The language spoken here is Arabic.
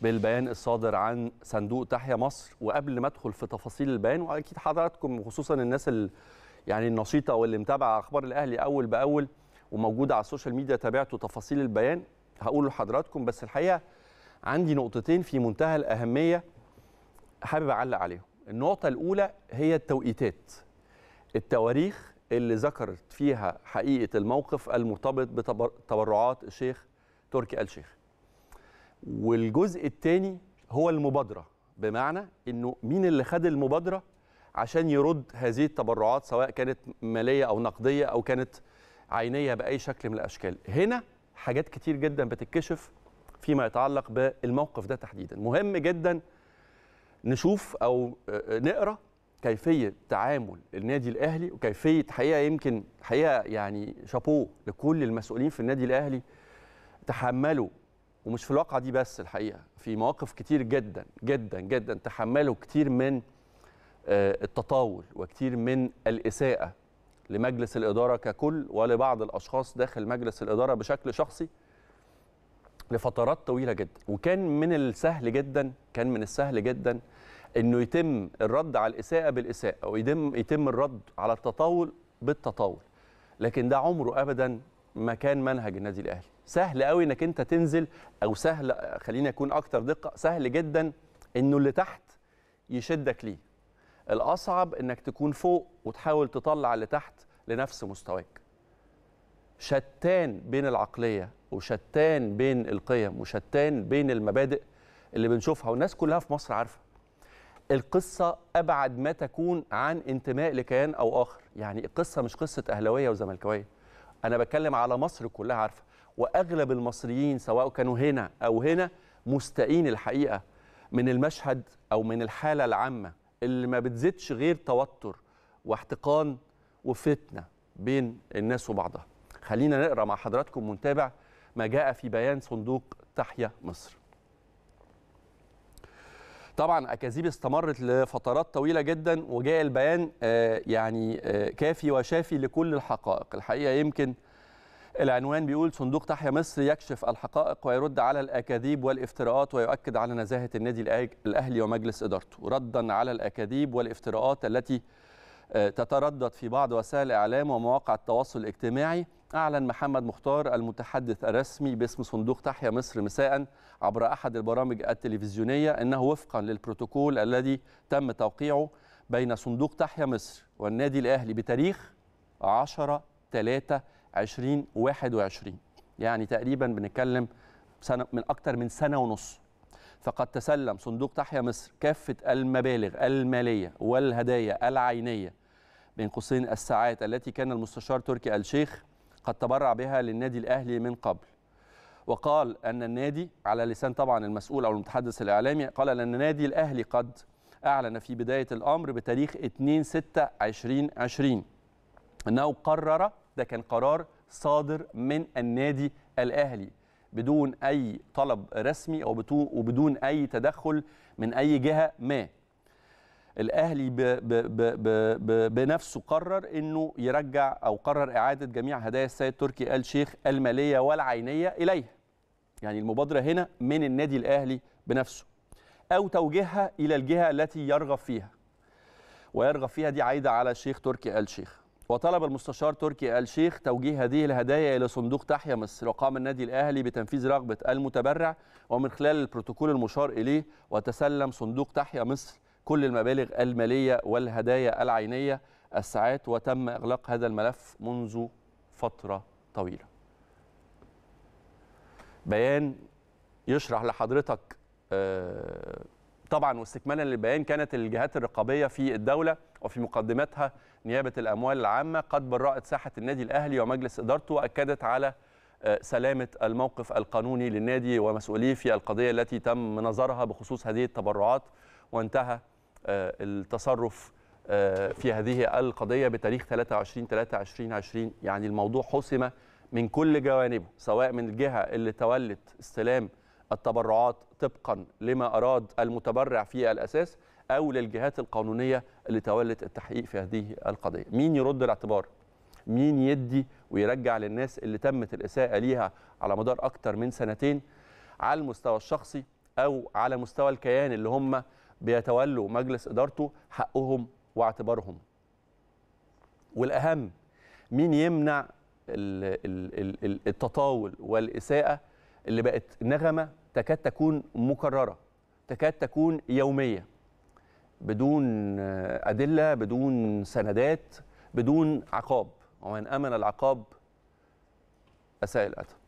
بالبيان الصادر عن صندوق تحيا مصر وقبل ما ادخل في تفاصيل البيان واكيد حضراتكم خصوصا الناس ال... يعني النشيطه واللي متابعه اخبار الاهلي اول باول وموجوده على السوشيال ميديا تابعتوا تفاصيل البيان هقول لحضراتكم بس الحقيقه عندي نقطتين في منتهى الاهميه حابب اعلق عليهم النقطه الاولى هي التوقيتات التواريخ اللي ذكرت فيها حقيقه الموقف المرتبط بتبرعات الشيخ تركي آل شيخ والجزء الثاني هو المبادره بمعنى انه مين اللي خد المبادره عشان يرد هذه التبرعات سواء كانت ماليه او نقديه او كانت عينيه باي شكل من الاشكال هنا حاجات كتير جدا بتتكشف فيما يتعلق بالموقف ده تحديدا مهم جدا نشوف او نقرا كيفيه تعامل النادي الاهلي وكيفيه حقيقه يمكن حقيقه يعني شابوه لكل المسؤولين في النادي الاهلي تحملوا ومش في الواقعه دي بس الحقيقه في مواقف كتير جدا جدا جدا تحملوا كتير من آه، التطاول وكتير من الاساءه لمجلس الاداره ككل ولبعض الاشخاص داخل مجلس الاداره بشكل شخصي لفترات طويله جدا وكان من السهل جدا كان من السهل جدا انه يتم الرد على الاساءه بالاساءه ويتم يتم الرد على التطاول بالتطاول لكن ده عمره ابدا ما كان منهج النادي الاهلي سهل قوي انك انت تنزل او سهل خلينا يكون اكتر دقه سهل جدا انه اللي تحت يشدك ليه الاصعب انك تكون فوق وتحاول تطلع اللي تحت لنفس مستواك شتان بين العقليه وشتان بين القيم وشتان بين المبادئ اللي بنشوفها والناس كلها في مصر عارفه القصة أبعد ما تكون عن انتماء لكيان أو آخر يعني القصة مش قصة أهلاوية وزملكاوية أنا بتكلم على مصر كلها عارفة واغلب المصريين سواء كانوا هنا او هنا مستائين الحقيقه من المشهد او من الحاله العامه اللي ما بتزيدش غير توتر واحتقان وفتنه بين الناس وبعضها. خلينا نقرا مع حضراتكم ونتابع ما جاء في بيان صندوق تحيا مصر. طبعا اكاذيب استمرت لفترات طويله جدا وجاء البيان آه، يعني آه، كافي وشافي لكل الحقائق الحقيقه يمكن العنوان بيقول صندوق تحيا مصر يكشف الحقائق ويرد على الأكاذيب والإفتراءات ويؤكد على نزاهة النادي الأهلي ومجلس إدارته ردا على الأكاذيب والإفتراءات التي آه، تتردد في بعض وسائل الإعلام ومواقع التواصل الاجتماعي أعلن محمد مختار المتحدث الرسمي باسم صندوق تحيا مصر مساء عبر أحد البرامج التلفزيونية أنه وفقا للبروتوكول الذي تم توقيعه بين صندوق تحيا مصر والنادي الأهلي بتاريخ 10 3 2021 يعني تقريبا بنتكلم سنة من أكتر من سنة ونص فقد تسلم صندوق تحيا مصر كافة المبالغ المالية والهدايا العينية بين قوسين الساعات التي كان المستشار تركي الشيخ قد تبرع بها للنادي الأهلي من قبل وقال أن النادي على لسان طبعا المسؤول أو المتحدث الإعلامي قال أن النادي الأهلي قد أعلن في بداية الأمر بتاريخ 2 6 2020 أنه قرر ده كان قرار صادر من النادي الاهلي بدون اي طلب رسمي او وبدون اي تدخل من اي جهه ما الاهلي بـ بـ بـ بـ بنفسه قرر انه يرجع او قرر اعاده جميع هدايا السيد تركي ال شيخ الماليه والعينيه اليه يعني المبادره هنا من النادي الاهلي بنفسه او توجيهها الى الجهه التي يرغب فيها ويرغب فيها دي عايده على الشيخ تركي ال شيخ وطلب المستشار تركي الشيخ توجيه هذه الهدايا إلى صندوق تحيا مصر وقام النادي الأهلي بتنفيذ رغبة المتبرع ومن خلال البروتوكول المشار إليه وتسلم صندوق تحيا مصر كل المبالغ المالية والهدايا العينية الساعات وتم إغلاق هذا الملف منذ فترة طويلة بيان يشرح لحضرتك آه طبعا واستكمالا للبيان كانت الجهات الرقابيه في الدوله وفي مقدمتها نيابه الاموال العامه قد برأت ساحه النادي الاهلي ومجلس ادارته واكدت على آه، سلامه الموقف القانوني للنادي ومسؤوليه في القضيه التي تم نظرها بخصوص هذه التبرعات وانتهى آه، التصرف آه، في هذه القضيه بتاريخ 23 3 2020 يعني الموضوع حسم من كل جوانبه سواء من الجهه اللي تولت استلام التبرعات طبقا لما أراد المتبرع في الأساس أو للجهات القانونية اللي تولت التحقيق في هذه القضية مين يرد الاعتبار مين يدي ويرجع للناس اللي تمت الإساءة ليها على مدار أكتر من سنتين على المستوى الشخصي أو على مستوى الكيان اللي هم بيتولوا مجلس إدارته حقهم واعتبارهم والأهم مين يمنع التطاول والإساءة اللي بقت نغمة تكاد تكون مكرره تكاد تكون يوميه بدون ادله بدون سندات بدون عقاب ومن امن العقاب اساء الادب